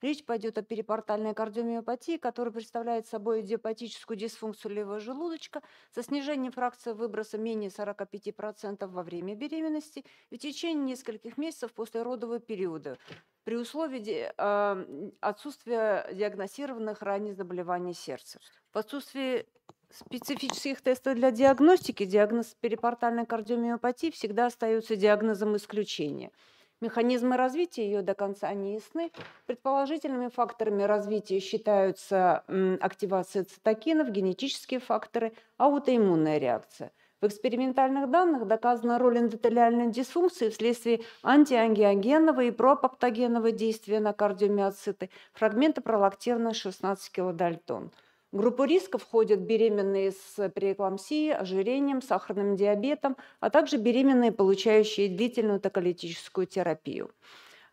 Речь пойдет о перипортальной кардиомиопатии, которая представляет собой идиопатическую дисфункцию левого желудочка со снижением фракции выброса менее 45% во время беременности и в течение нескольких месяцев после родового периода при условии а, отсутствия диагностированных ранее заболеваний сердца. В отсутствии специфических тестов для диагностики диагноз перипортальной кардиомиопатии всегда остается диагнозом исключения – Механизмы развития ее до конца не ясны. Предположительными факторами развития считаются активация цитокинов, генетические факторы, аутоиммунная реакция. В экспериментальных данных доказана роль эндотелиальной дисфункции вследствие антиангиогенного и пропаптогенного действия на кардиомиоциты, фрагменты пролактина 16 килодальтон группу риска входят беременные с преэклампсией, ожирением, сахарным диабетом, а также беременные, получающие длительную токолитическую терапию.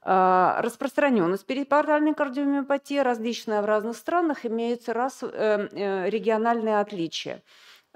А, Распространенность перипортальной кардиомиопатии различная в разных странах, имеются раз, э, э, региональные отличия.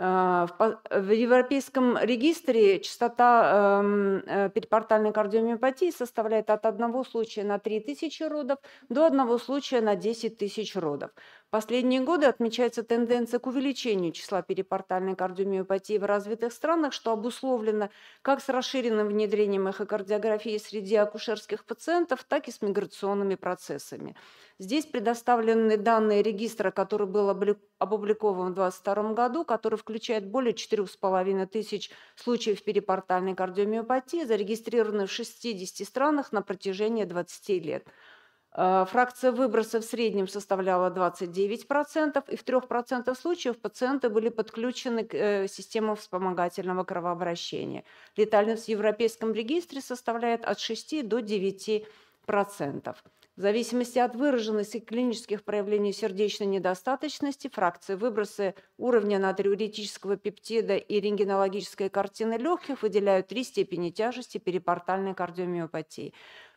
А, в Европейском регистре частота эм, э, перипортальной кардиомиопатии составляет от одного случая на 3 тысячи родов до одного случая на 10 тысяч родов. Последние годы отмечается тенденция к увеличению числа перипортальной кардиомиопатии в развитых странах, что обусловлено как с расширенным внедрением эхокардиографии среди акушерских пациентов, так и с миграционными процессами. Здесь предоставлены данные регистра, который был опубликован в 2022 году, который включает более 4,5 тысяч случаев перипортальной кардиомиопатии, зарегистрированных в 60 странах на протяжении 20 лет. Э, фракция выброса в среднем составляла 29%, и в 3% случаев пациенты были подключены к э, системам вспомогательного кровообращения. Летальность в Европейском регистре составляет от 6 до 9%. В зависимости от выраженности клинических проявлений сердечной недостаточности, фракции выбросы уровня натриуретического пептида и рентгенологической картины легких выделяют три степени тяжести перипортальной кардиомиопатии.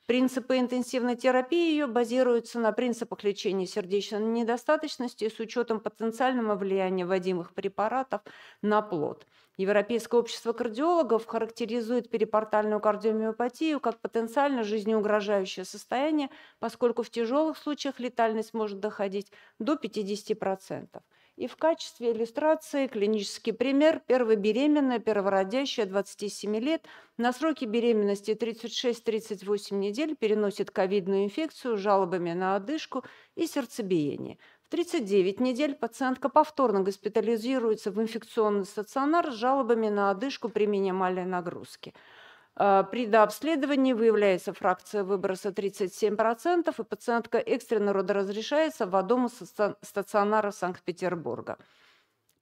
Принципы интенсивной терапии ее базируются на принципах лечения сердечной недостаточности с учетом потенциального влияния вводимых препаратов на плод. Европейское общество кардиологов характеризует перипортальную кардиомиопатию как потенциально жизнеугрожающее состояние, поскольку в тяжелых случаях летальность может доходить до 50% и в качестве иллюстрации клинический пример первой беременная, первородящая 27 лет на сроке беременности 36-38 недель переносит ковидную инфекцию с жалобами на одышку и сердцебиение. В 39 недель пациентка повторно госпитализируется в инфекционный стационар с жалобами на одышку при минимальной нагрузке. А, при дообследовании выявляется фракция выброса 37%, и пациентка экстренно родоразрешается в одном из стационара Санкт-Петербурга.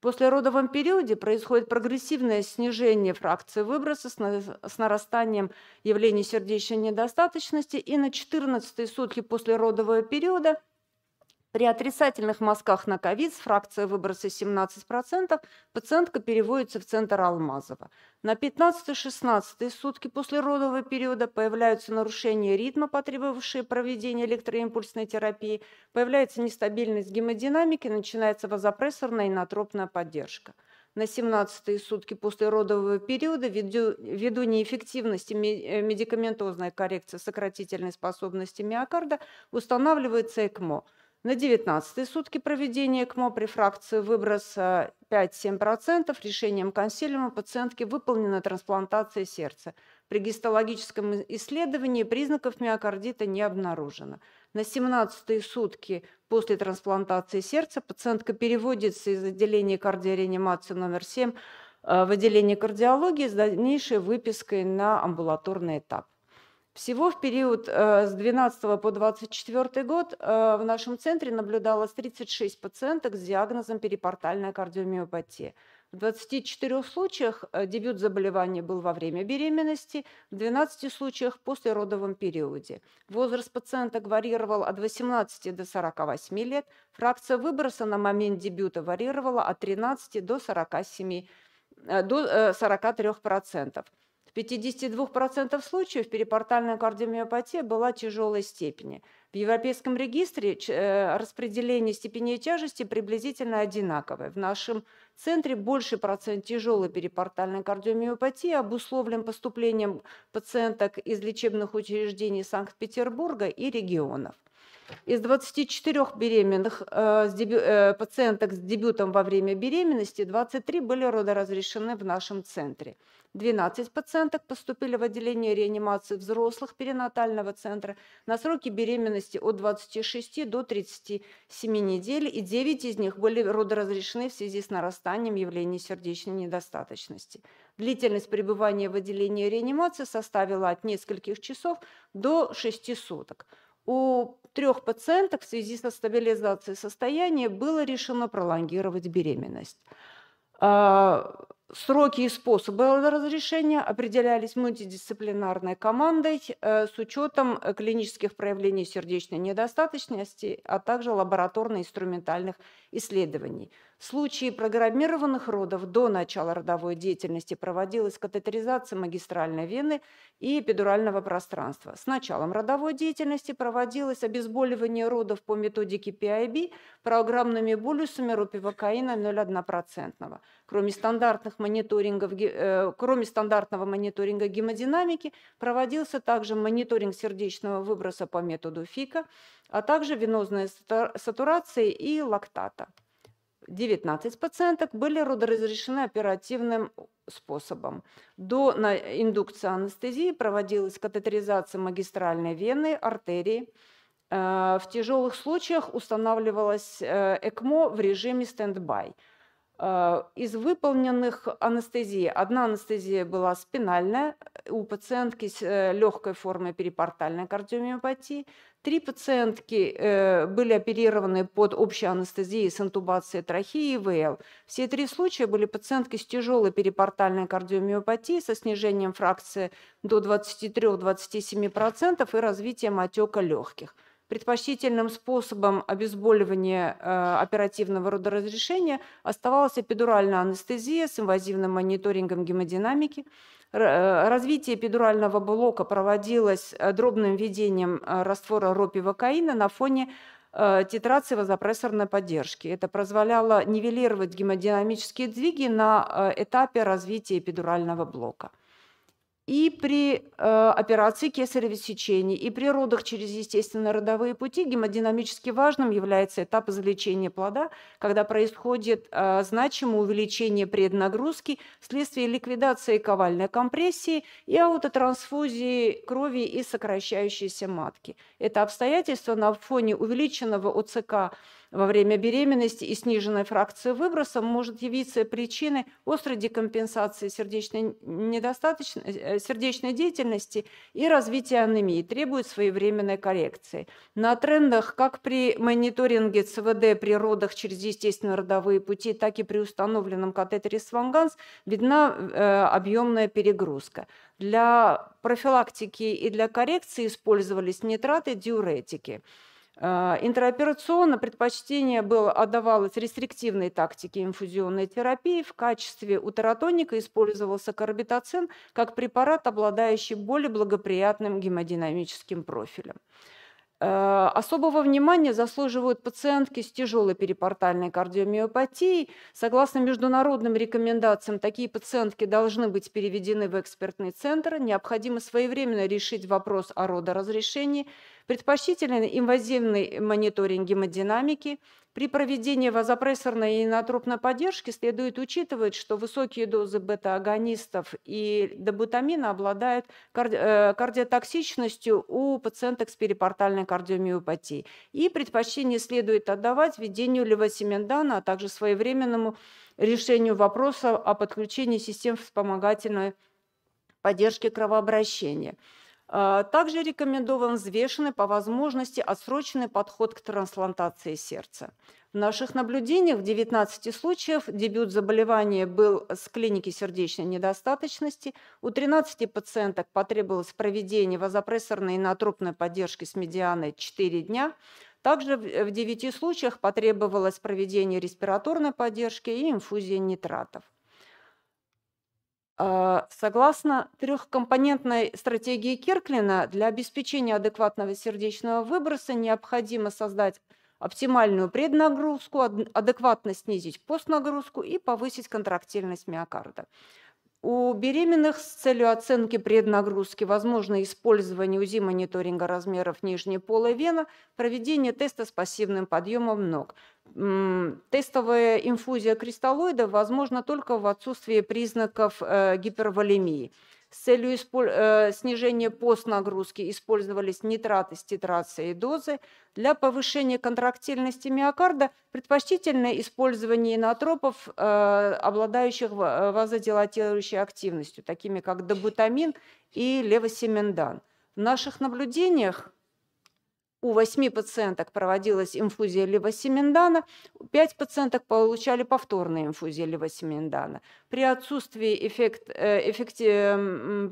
После родовом периоде происходит прогрессивное снижение фракции выброса с, с нарастанием явлений сердечной недостаточности, и на 14 сутки после родового периода при отрицательных мазках на ковид с фракцией выброса 17% пациентка переводится в центр Алмазова. На 15-16 сутки после родового периода появляются нарушения ритма, потребовавшие проведения электроимпульсной терапии, появляется нестабильность гемодинамики, начинается вазопрессорная и натропная поддержка на 17 сутки после родового периода ввиду, ввиду неэффективности э, медикаментозной коррекции сократительной способности миокарда устанавливается ЭКМО – на 19 сутки проведения КМО при фракции выброса 5-7%. Решением консилиума пациентки выполнена трансплантация сердца. При гистологическом исследовании признаков миокардита не обнаружено. На 17 сутки после трансплантации сердца пациентка переводится из отделения кардиореанимации номер 7 э, в отделение кардиологии с дальнейшей выпиской на амбулаторный этап. Всего в период э, с 12 по 24 год э, в нашем центре наблюдалось 36 пациенток с диагнозом перипортальная кардиомиопатия. В 24 случаях э, дебют заболевания был во время беременности, в 12 случаях – после родовом периоде. Возраст пациента варьировал от 18 до 48 лет, фракция выброса на момент дебюта варьировала от 13 до, 47, до 43%. В 52% случаев перипортальная кардиомиопатия была тяжелой степени. В Европейском регистре э, распределение степеней тяжести приблизительно одинаковое. В нашем центре больше процент тяжелой перипортальной кардиомиопатии обусловлен поступлением пациенток из лечебных учреждений Санкт-Петербурга и регионов – из 24 беременных э, с дебю, э, пациенток с дебютом во время беременности 23 были родоразрешены в нашем центре. 12 пациенток поступили в отделение реанимации взрослых перинатального центра на сроки беременности от 26 до 37 недель, и 9 из них были родоразрешены в связи с нарастанием явлений сердечной недостаточности. Длительность пребывания в отделении реанимации составила от нескольких часов до 6 суток у трех пациенток в связи со стабилизацией состояния было решено пролонгировать беременность. А, сроки и способы разрешения определялись мультидисциплинарной командой э, с учетом э, клинических проявлений сердечной недостаточности, а также лабораторно-инструментальных исследований. В случае программированных родов до начала родовой деятельности проводилась катетеризация магистральной вены и эпидурального пространства. С началом родовой деятельности проводилось обезболивание родов по методике PIB программными болюсами рупивокаина 0,1%. Кроме, стандартных мониторингов, э, кроме стандартного мониторинга гемодинамики проводился также мониторинг сердечного выброса по методу ФИКа, а также венозной сатурации и лактата. 19 пациенток были родоразрешены оперативным способом. До индукции анестезии проводилась катетеризация магистральной вены, артерии. Э, в тяжелых случаях устанавливалось э, ЭКМО в режиме стендбай. Э, из выполненных анестезий, одна анестезия была спинальная у пациентки с легкой формой перипортальной кардиомиопатии – Три пациентки э, были оперированы под общей анестезией с интубацией трахеи и ВЛ. Все три случая были пациентки с тяжелой перипортальной кардиомиопатией со снижением фракции до 23-27% и развитием отека легких. Предпочтительным способом обезболивания э, оперативного родоразрешения оставалась эпидуральная анестезия с инвазивным мониторингом гемодинамики – Э, развитие эпидурального блока проводилось э, дробным введением э, раствора ропивокаина на фоне титрации вазопрессорной поддержки. Это позволяло нивелировать гемодинамические сдвиги на этапе развития эпидурального блока – и при э, операции кесарево сечения, и при родах через естественно-родовые пути гемодинамически важным является этап извлечения плода, когда происходит э, значимое увеличение преднагрузки вследствие ликвидации ковальной компрессии и аутотрансфузии крови и сокращающейся матки. Это обстоятельство на фоне увеличенного ОЦК во время беременности и сниженной фракции выброса может явиться причиной острой декомпенсации сердечной недостаточности э, сердечной деятельности и развития анемии, требует своевременной коррекции. На трендах как при мониторинге ЦВД при родах через естественные родовые пути, так и при установленном катетере Сванганс видна э, объемная перегрузка. Для профилактики и для коррекции использовались нитраты диуретики. А, Интероперационно предпочтение было, отдавалось рестриктивной тактике инфузионной терапии. В качестве утеротоника использовался карбитоцин как препарат, обладающий более благоприятным гемодинамическим профилем. А, особого внимания заслуживают пациентки с тяжелой перипортальной кардиомиопатией. Согласно международным рекомендациям, такие пациентки должны быть переведены в экспертный центр. Необходимо своевременно решить вопрос о родоразрешении, Предпочтителен инвазивный мониторинг гемодинамики. При проведении вазопрессорной и инотропной поддержки следует учитывать, что высокие дозы бета-агонистов и добутамина обладают карди э, кардиотоксичностью у пациенток с перипортальной кардиомиопатией. И предпочтение следует отдавать введению левосемендана, а также своевременному решению вопроса о подключении систем вспомогательной поддержки кровообращения. А, также рекомендован взвешенный по возможности отсроченный подход к трансплантации сердца. В наших наблюдениях в 19 случаях дебют заболевания был с клиники сердечной недостаточности. У 13 пациенток потребовалось проведение вазопрессорной и натропной поддержки с медианой 4 дня. Также в 9 случаях потребовалось проведение респираторной поддержки и инфузии нитратов. А, согласно трехкомпонентной стратегии Кирклина, для обеспечения адекватного сердечного выброса необходимо создать оптимальную преднагрузку, адекватно снизить постнагрузку и повысить контрактильность миокарда. У беременных с целью оценки преднагрузки возможно использование УЗИ мониторинга размеров нижней полой вена, проведение теста с пассивным подъемом ног тестовая инфузия кристаллоида возможна только в отсутствии признаков э, гиперволемии. С целью э, снижения постнагрузки использовались нитраты с титрацией дозы. Для повышения контрактильности миокарда предпочтительное использование инотропов, э, обладающих вазодилатирующей активностью, такими как добутамин и левосемендан. В наших наблюдениях у 8 пациенток проводилась инфузия левосемендана, 5 пациенток получали повторные инфузии левосемендана. При отсутствии эффект, э, эффекте,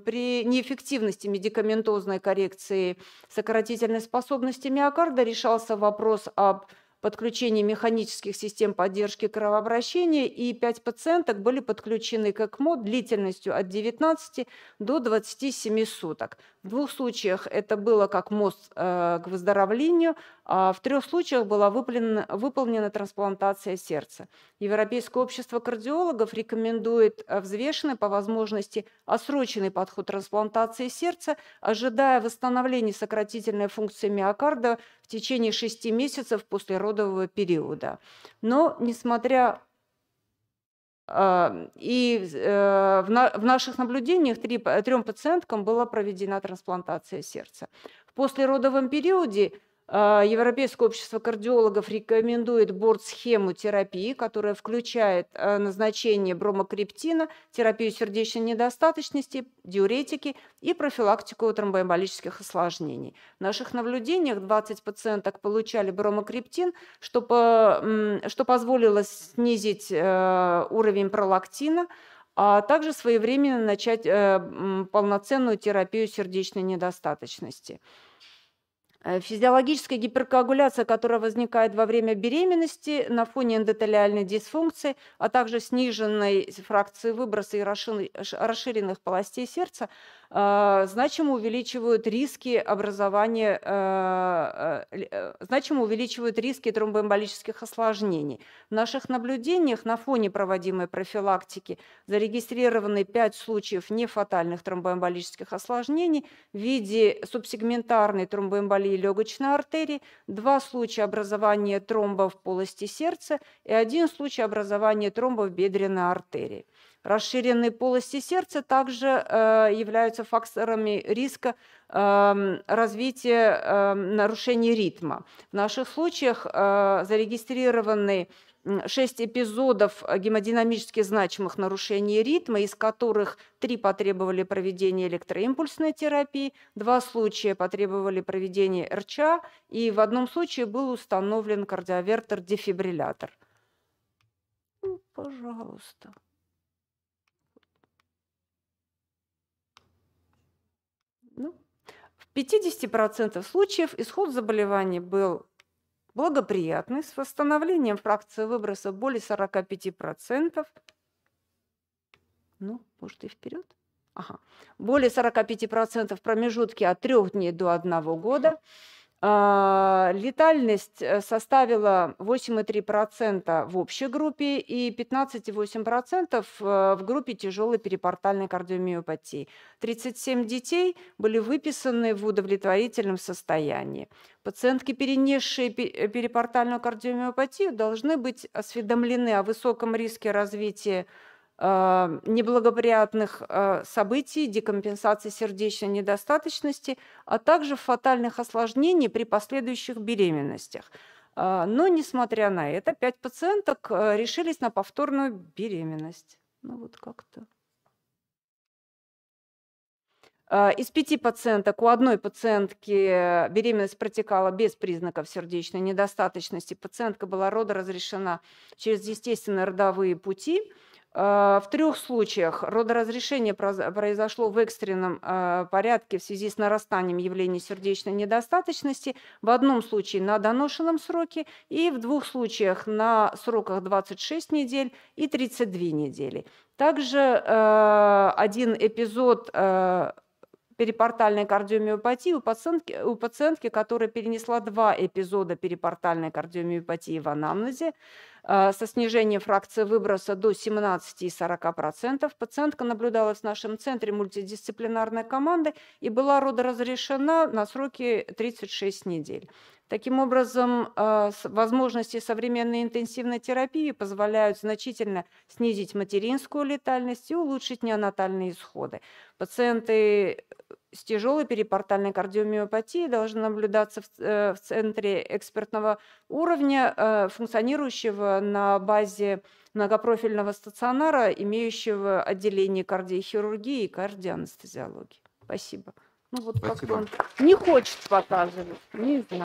при неэффективности медикаментозной коррекции сократительной способности миокарда решался вопрос об подключении механических систем поддержки кровообращения, и 5 пациенток были подключены к ЭКМО длительностью от 19 до 27 суток. В двух случаях это было как мост э, к выздоровлению, а в трех случаях была выполнена, выполнена трансплантация сердца. Европейское общество кардиологов рекомендует э, взвешенный по возможности осроченный подход трансплантации сердца, ожидая восстановления сократительной функции миокарда в течение шести месяцев после родового периода. Но, несмотря Э, и э, в наших наблюдениях трем пациенткам была проведена трансплантация сердца. В послеродовом периоде а, Европейское общество кардиологов рекомендует борт-схему терапии, которая включает а, назначение бромокриптина, терапию сердечной недостаточности, диуретики и профилактику тромбоэмболических осложнений. В наших наблюдениях 20 пациенток получали бромокриптин, что, по, что позволило снизить э, уровень пролактина, а также своевременно начать э, полноценную терапию сердечной недостаточности. Э, физиологическая гиперкоагуляция, которая возникает во время беременности на фоне эндотелиальной дисфункции, а также сниженной фракции выброса и расширенных полостей сердца, э, значимо увеличивают риски образования, э, значимо увеличивают риски тромбоэмболических осложнений. В наших наблюдениях на фоне проводимой профилактики зарегистрированы 5 случаев нефатальных тромбоэмболических осложнений в виде субсегментарной тромбоэмболии легочной артерии, два случая образования тромба в полости сердца и один случай образования тромба в бедренной артерии. Расширенные полости сердца также э, являются факторами риска э, развития э, нарушений ритма. В наших случаях э, зарегистрированные 6 эпизодов э, гемодинамически значимых нарушений ритма, из которых 3 потребовали проведения электроимпульсной терапии, 2 случая потребовали проведения РЧА, и в одном случае был установлен кардиовертер-дефибриллятор. Ну, пожалуйста. Ну, в 50% случаев исход заболевания был благоприятный, с восстановлением фракции выброса более 45%. Ну, может и вперед. Ага. Более 45% в промежутке от 3 дней до 1 года. А, летальность э, составила 8,3% в общей группе и 15,8% э, в группе тяжелой перипортальной кардиомиопатии. 37 детей были выписаны в удовлетворительном состоянии. Пациентки, перенесшие э, перипортальную кардиомиопатию, должны быть осведомлены о высоком риске развития Э, неблагоприятных э, событий, декомпенсации сердечной недостаточности, а также фатальных осложнений при последующих беременностях. Э, но, несмотря на это, пять пациенток решились на повторную беременность. Ну вот как-то. Из пяти пациенток у одной пациентки беременность протекала без признаков сердечной недостаточности. Пациентка была родоразрешена через естественные родовые пути – а, в трех случаях родоразрешение произошло в экстренном а, порядке в связи с нарастанием явлений сердечной недостаточности, в одном случае на доношенном сроке и в двух случаях на сроках 26 недель и 32 недели. Также а, один эпизод перипортальной кардиомиопатии у пациентки, у пациентки, которая перенесла два эпизода перипортальной кардиомиопатии в анамнезе. А, со снижением фракции выброса до 17,40%. Пациентка наблюдалась в нашем центре мультидисциплинарной команды и была родоразрешена на сроки 36 недель. Таким образом, а, возможности современной интенсивной терапии позволяют значительно снизить материнскую летальность и улучшить неонатальные исходы. Пациенты с тяжелой перипортальной кардиомиопатией должна наблюдаться в, э, в центре экспертного уровня, э, функционирующего на базе многопрофильного стационара, имеющего отделение кардиохирургии и кардианестезиологии. Спасибо. Ну вот Спасибо. как он не хочет показывать, не знаю.